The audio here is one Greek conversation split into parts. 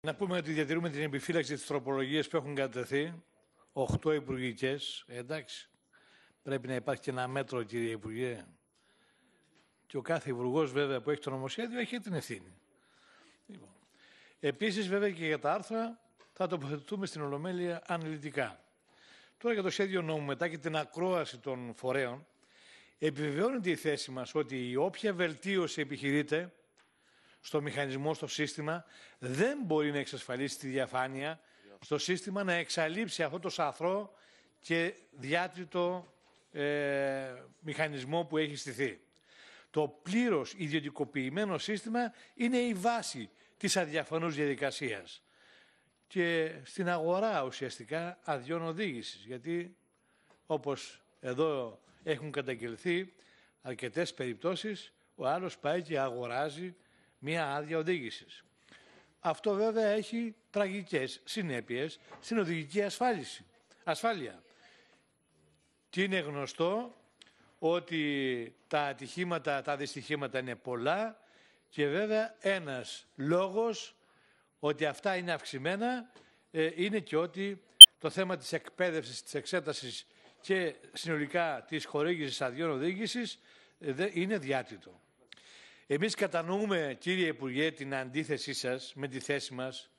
Να πούμε ότι διατηρούμε την επιφύλαξη της τροπολογίας που έχουν κατευθεί. 8 υπουργικές. Εντάξει, πρέπει να υπάρχει και ένα μέτρο, κύριε Υπουργέ. Και ο κάθε υπουργός, βέβαια, που έχει το νομοσχέδιο, έχει την ευθύνη. Λοιπόν. Επίσης, βέβαια, και για τα άρθρα θα τοποθετούμε στην Ολομέλεια αναλυτικά. Τώρα για το σχέδιο νόμου, μετά και την ακρόαση των φορέων, επιβεβαιώνεται η θέση μας ότι η όποια βελτίωση επιχειρείται στο μηχανισμό, στο σύστημα, δεν μπορεί να εξασφαλίσει τη διαφάνεια στο σύστημα, να εξαλείψει αυτό το σαθρό και διάτριτο ε, μηχανισμό που έχει στηθεί. Το πλήρως ιδιωτικοποιημένο σύστημα είναι η βάση της αδιαφανούς διαδικασίας και στην αγορά ουσιαστικά αδειών οδήγησης, γιατί όπως εδώ έχουν καταγγελθεί αρκετές περιπτώσεις, ο άλλος πάει και αγοράζει μια άδεια οδήγησης. Αυτό βέβαια έχει τραγικές συνέπειες στην οδηγική ασφάλιση, ασφάλεια. Και είναι γνωστό ότι τα ατυχήματα, τα δυστυχήματα είναι πολλά και βέβαια ένας λόγος ότι αυτά είναι αυξημένα ε, είναι και ότι το θέμα της εκπαίδευσης, της εξέτασης και συνολικά της χορήγησης αδειών οδήγησης ε, είναι διάτητο. Εμείς κατανοούμε, κύριε Υπουργέ, την αντίθεσή σας με τη θέση μας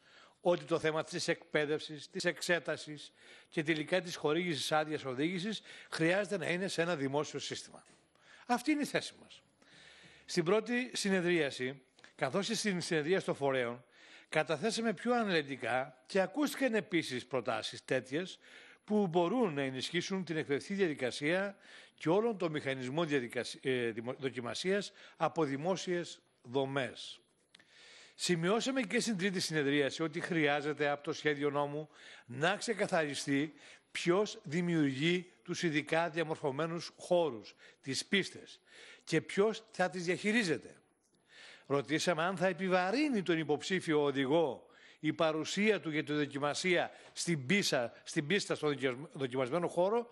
ότι το θέμα της εκπαίδευσης, της εξέτασης και τελικά της χορήγησης άδειας οδήγησης χρειάζεται να είναι σε ένα δημόσιο σύστημα. Αυτή είναι η θέση μας. Στην πρώτη συνεδρίαση, καθώς και στην συνεδρία των φορέων, καταθέσαμε πιο αναλυτικά και ακούστηκαν επίσης προτάσεις τέτοιες που μπορούν να ενισχύσουν την εκπαιδευτική διαδικασία και όλων των μηχανισμό ε, δοκιμασίας από δημόσιες δομές. Σημειώσαμε και στην τρίτη συνεδρίαση ότι χρειάζεται από το σχέδιο νόμου να ξεκαθαριστεί ποιος δημιουργεί τους ειδικά διαμορφωμένους χώρους, τις πίστες και ποιος θα τις διαχειρίζεται. Ρωτήσαμε αν θα επιβαρύνει τον υποψήφιο οδηγό η παρουσία του για τη δοκιμασία στην, πίσα, στην πίστα στον δοκιμασμένο χώρο,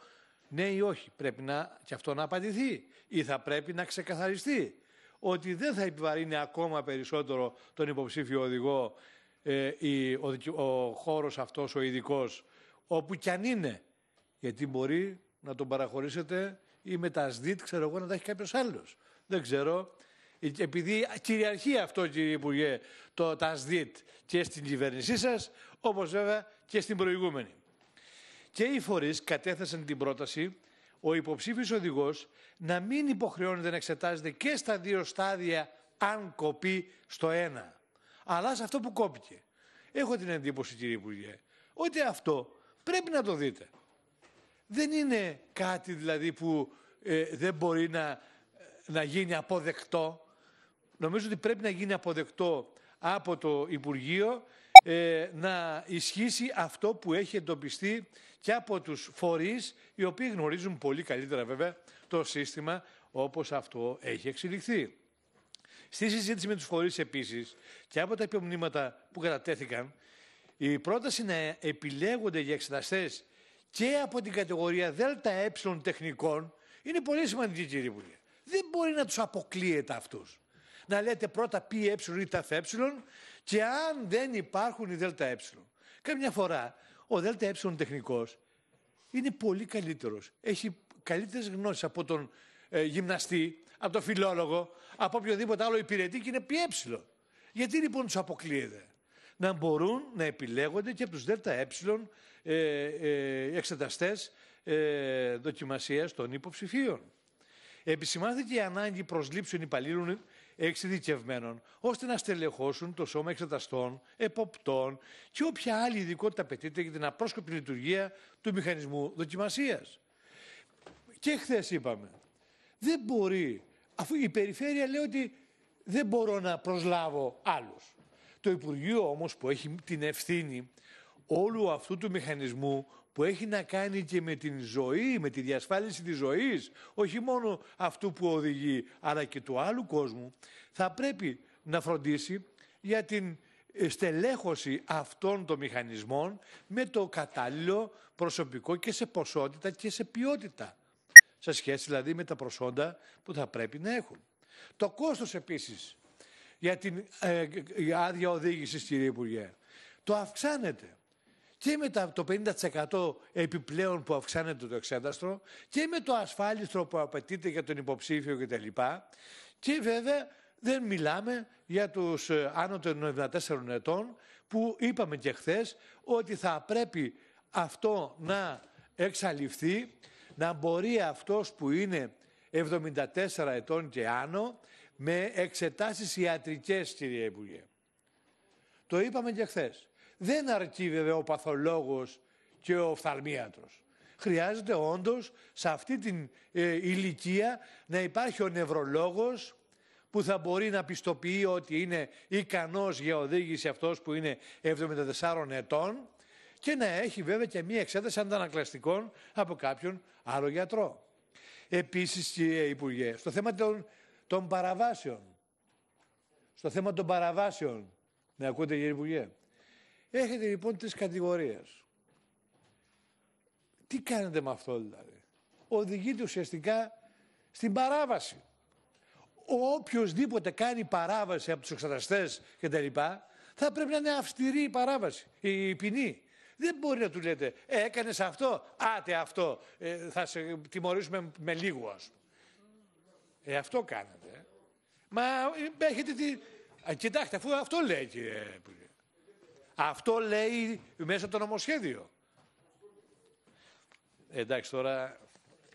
ναι ή όχι. Πρέπει να, και αυτό να απαντηθεί ή θα πρέπει να ξεκαθαριστεί ότι δεν θα επιβαρύνει ακόμα περισσότερο τον υποψήφιο οδηγό ε, ο, ο χώρος αυτός ο ειδικός, όπου κι αν είναι. Γιατί μπορεί να τον παραχωρήσετε ή με τα ΣΔΙΤ, ξέρω εγώ, να τα έχει κάποιος άλλος. Δεν ξέρω. Ε, επειδή κυριαρχεί αυτό κύριε Υπουργέ το ΤΑΣΔΙΤ και στην κυβέρνησή σας, όπως βέβαια και στην προηγούμενη. Και οι φορείς κατέθεσαν την πρόταση ο υποψήφιος οδηγός να μην υποχρεώνεται να εξετάζεται και στα δύο στάδια αν κοπεί στο ένα. Αλλά σε αυτό που κόπηκε. Έχω την εντύπωση κύριε Υπουργέ ότι αυτό πρέπει να το δείτε. Δεν είναι κάτι δηλαδή που ε, δεν μπορεί να, να γίνει αποδεκτό Νομίζω ότι πρέπει να γίνει αποδεκτό από το Υπουργείο ε, να ισχύσει αυτό που έχει εντοπιστεί και από τους φορείς οι οποίοι γνωρίζουν πολύ καλύτερα βέβαια το σύστημα όπως αυτό έχει εξελιχθεί. Στη συζήτηση με τους φορείς επίσης και από τα υπομνήματα που κατατέθηκαν η πρόταση να επιλέγονται για εξεταστές και από την κατηγορία ΔΕΛΤΑ ε τεχνικών είναι πολύ σημαντική κύριε Υπουργέ. Δεν μπορεί να τους αποκλείεται αυτούς να λέτε πρώτα ΠΕ ή ε και αν δεν υπάρχουν οι ε. Καμιά φορά ο ε τεχνικός είναι πολύ καλύτερος. Έχει καλύτερες γνώσεις από τον ε, γυμναστή, από τον φιλόλογο, από οποιοδήποτε άλλο υπηρετή και είναι ε. Γιατί λοιπόν τους αποκλείεται να μπορούν να επιλέγονται και από τους ΔΕΛΤΑ ε, ε, εξεταστές ε, δοκιμασίας των υποψηφίων. Επισημάνθηκε η ανάγκη προσλήψεων υπαλλήλων εξειδικευμένων, ώστε να στελεχώσουν το σώμα εξεταστών, εποπτών και όποια άλλη ειδικότητα απαιτείται για την απρόσκοπη λειτουργία του μηχανισμού δοκιμασίας. Και χθες είπαμε, δεν μπορεί, αφού η περιφέρεια λέει ότι δεν μπορώ να προσλάβω άλλους. Το Υπουργείο όμως που έχει την ευθύνη όλου αυτού του μηχανισμού που έχει να κάνει και με την ζωή, με τη διασφάλιση της ζωής, όχι μόνο αυτού που οδηγεί, αλλά και του άλλου κόσμου, θα πρέπει να φροντίσει για την ε, στελέχωση αυτών των μηχανισμών με το κατάλληλο προσωπικό και σε ποσότητα και σε ποιότητα. Σε σχέση δηλαδή με τα προσόντα που θα πρέπει να έχουν. Το κόστος επίσης για την ε, ε, άδεια οδήγησης κύριε Υπουργέ, το αυξάνεται και με το 50% επιπλέον που αυξάνεται το εξέταστρο και με το ασφάλιστρο που απαιτείται για τον υποψήφιο κτλ. Και βέβαια δεν μιλάμε για τους ε, άνω των 94 ετών που είπαμε και χθες ότι θα πρέπει αυτό να εξαλειφθεί, να μπορεί αυτός που είναι 74 ετών και άνω με εξετάσεις ιατρικές, κύριε Υπουργέ. Το είπαμε και χθες. Δεν αρκεί βέβαια ο παθολόγος και ο οφθαλμίατρος. Χρειάζεται όντως σε αυτή την ε, ηλικία να υπάρχει ο νευρολόγος που θα μπορεί να πιστοποιεί ότι είναι ικανός για οδήγηση αυτός που είναι 74 ετών και να έχει βέβαια και μία εξέταση αντανακλαστικών από κάποιον άλλο γιατρό. Επίσης, κύριε Υπουργέ, στο θέμα των, των παραβάσεων, στο θέμα των παραβάσεων, με ακούτε κύριε Υπουργέ, Έχετε λοιπόν τρεις κατηγορίες. Τι κάνετε με αυτό δηλαδή. Οδηγείται ουσιαστικά στην παράβαση. Οποιοδήποτε κάνει παράβαση από τους εξεταστές και τα λοιπά, θα πρέπει να είναι αυστηρή η παράβαση, η ποινή. Δεν μπορεί να του λέτε, ε, έκανες αυτό, άτε αυτό, ε, θα σε τιμωρήσουμε με λίγο ας πούμε. Ε, αυτό κάνετε. Μα ε, έχετε τη... κοιτάξτε, αφού αυτό λέει κύριε αυτό λέει μέσα το νομοσχέδιο. Εντάξει, τώρα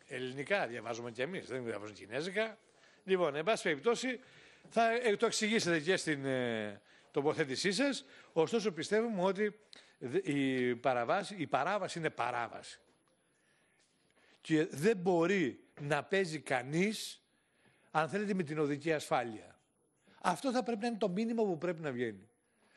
ελληνικά διαβάζουμε κι εμείς, δεν διαβάζουμε κινέζικα. Λοιπόν, εν πάση περιπτώσει, θα ε, το εξηγήσετε και στην ε, τοποθέτησή σας. Ωστόσο, πιστεύουμε ότι η, παραβάση, η παράβαση είναι παράβαση. Και δεν μπορεί να παίζει κανείς, αν θέλετε, με την οδική ασφάλεια. Αυτό θα πρέπει να είναι το μήνυμα που πρέπει να βγαίνει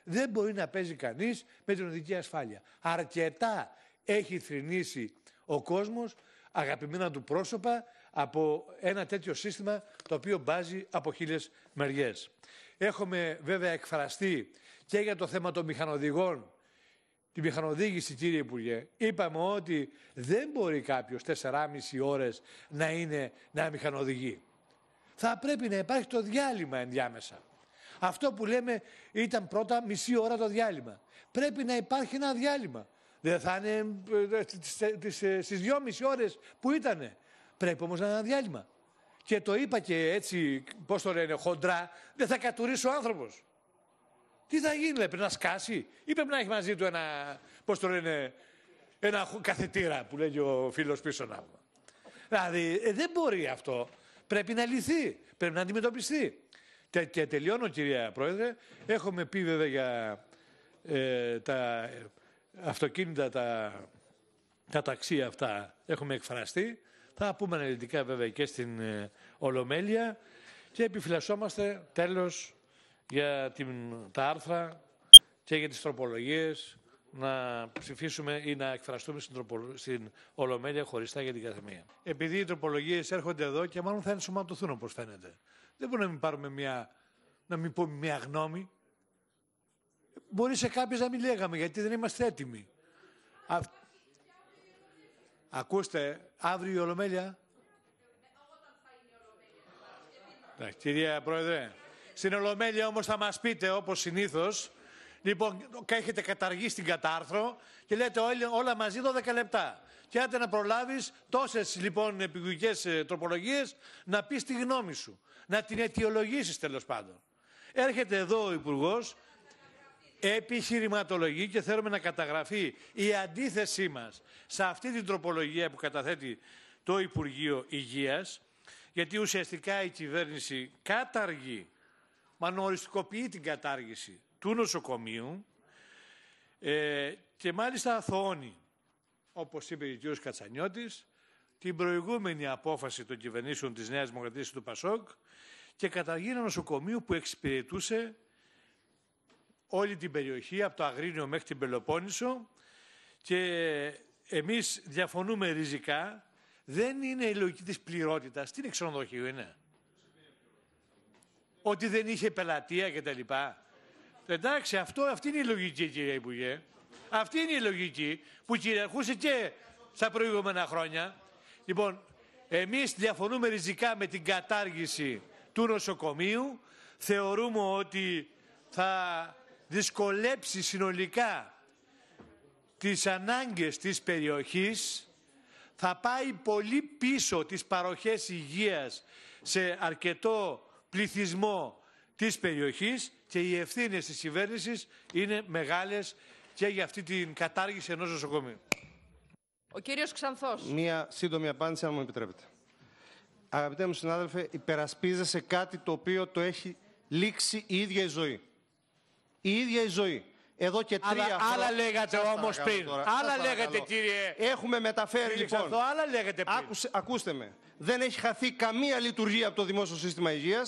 δεν μπορεί να παίζει κανείς με την οδική ασφάλεια. Αρκετά έχει θρηνήσει ο κόσμος αγαπημένα του πρόσωπα από ένα τέτοιο σύστημα το οποίο μπάζει από χίλιες μεριές. Έχουμε βέβαια εκφραστεί και για το θέμα των μηχανοδηγών τη μηχανοδήγηση, κύριε Υπουργέ. Είπαμε ότι δεν μπορεί κάποιος 4,5 ώρες να είναι να μηχανοδηγεί. Θα πρέπει να υπάρχει το διάλειμμα ενδιάμεσα. Αυτό που λέμε ήταν πρώτα μισή ώρα το διάλειμμα. Πρέπει να υπάρχει ένα διάλειμμα. Δεν θα είναι ε, ε, ε, στις δυόμιση ώρες που ήταν. Πρέπει όμως να είναι ένα διάλειμμα. Και το είπα και έτσι, πώς το λένε, χοντρά, δεν θα κατουρίσει ο άνθρωπος. Τι θα γίνει, λέει, πρέπει να σκάσει ή πρέπει να έχει μαζί του ένα, πώς το λένε, ένα καθετήρα που λέγει ο φίλος πίσω να Δηλαδή, ε, δεν μπορεί αυτό. Πρέπει να λυθεί, πρέπει να αντιμετωπιστεί. Και, τελειώνω, κυρία Πρόεδρε. Έχουμε πει βέβαια για ε, τα αυτοκίνητα, τα, ταξί αυτά. Έχουμε εκφραστεί. Θα πούμε αναλυτικά βέβαια και στην ε, Ολομέλεια. Και επιφυλασσόμαστε τέλος για την, τα άρθρα και για τις τροπολογίες να ψηφίσουμε ή να εκφραστούμε στην, Ολομέλεια χωριστά για την καθεμία. Επειδή οι τροπολογίες έρχονται εδώ και μάλλον θα ενσωματωθούν όπως φαίνεται. Δεν μπορούμε να μην πάρουμε μια, να μην πούμε μια γνώμη. Μπορεί σε κάποιες να μην λέγαμε, γιατί δεν είμαστε έτοιμοι. Ακούστε, αύριο η Ολομέλεια. κυρία Πρόεδρε. Στην Ολομέλεια όμως θα μας πείτε, όπως συνήθως, Λοιπόν, έχετε καταργήσει την κατάρθρο και λέτε όλα μαζί 12 λεπτά. Και άντε να προλάβεις τόσες λοιπόν επιγουγικέ ε, τροπολογίες να πεις τη γνώμη σου. Να την αιτιολογήσεις τέλος πάντων. Έρχεται εδώ ο Υπουργός, επιχειρηματολογεί και θέλουμε να καταγραφεί η αντίθεσή μας σε αυτή την τροπολογία που καταθέτει το Υπουργείο Υγείας. Γιατί ουσιαστικά η κυβέρνηση καταργεί, μανωριστικοποιεί την κατάργηση του νοσοκομείου ε, και μάλιστα αθωώνει, όπως είπε ο κ. Κατσανιώτης, την προηγούμενη απόφαση των κυβερνήσεων της Νέας Δημοκρατίας του Πασόκ και καταργεί ένα νοσοκομείο που εξυπηρετούσε όλη την περιοχή, από το Αγρίνιο μέχρι την Πελοπόννησο και εμείς διαφωνούμε ριζικά, δεν είναι η λογική της πληρότητας. Τι είναι ξενοδοχείο είναι. Ότι δεν είχε πελατεία κτλ. Εντάξει, αυτό, αυτή είναι η λογική, κύριε Υπουργέ. Αυτή είναι η λογική που κυριαρχούσε και στα προηγούμενα χρόνια. Λοιπόν, εμείς διαφωνούμε ριζικά με την κατάργηση του νοσοκομείου. Θεωρούμε ότι θα δυσκολέψει συνολικά τις ανάγκες της περιοχής, θα πάει πολύ πίσω τις παροχές υγείας σε αρκετό πληθυσμό Της περιοχής και οι ευθύνες της κυβέρνησης είναι μεγάλες και για αυτή την κατάργηση ενός νοσοκομείου. Ο κύριος Ξανθός. Μία σύντομη απάντηση, αν μου επιτρέπετε. Αγαπητέ μου συνάδελφε, υπερασπίζεσαι κάτι το οποίο το έχει λήξει η ίδια η ζωή. Η ίδια η ζωή. Εδώ και τρία χρόνια. Άλλα λέγατε όμω πριν. Τώρα. Άλλα λέγατε, κύριε. Έχουμε μεταφέρει λοιπόν. άλλα λέγατε πριν. ακούστε με. Δεν έχει χαθεί καμία λειτουργία από το δημόσιο σύστημα υγείας.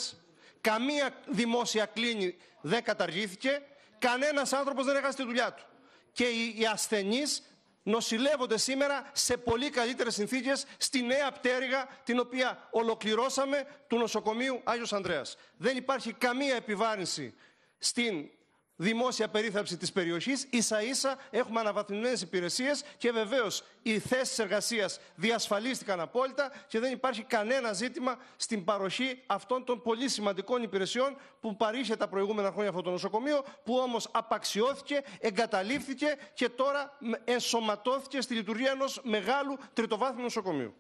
Καμία δημόσια κλίνη δεν καταργήθηκε. Κανένας άνθρωπος δεν έχασε τη δουλειά του. Και οι ασθενείς νοσηλεύονται σήμερα σε πολύ καλύτερες συνθήκες στη νέα πτέρυγα την οποία ολοκληρώσαμε του νοσοκομείου Άγιος Ανδρέας. Δεν υπάρχει καμία επιβάρυνση στην δημόσια περίθαλψη της περιοχής, ίσα ίσα έχουμε αναβαθμισμένες υπηρεσίες και βεβαίως οι θέσεις εργασίας διασφαλίστηκαν απόλυτα και δεν υπάρχει κανένα ζήτημα στην παροχή αυτών των πολύ σημαντικών υπηρεσιών που παρήχε τα προηγούμενα χρόνια αυτό το νοσοκομείο, που όμως απαξιώθηκε, εγκαταλείφθηκε και τώρα ενσωματώθηκε στη λειτουργία ενός μεγάλου τριτοβάθμιου νοσοκομείου.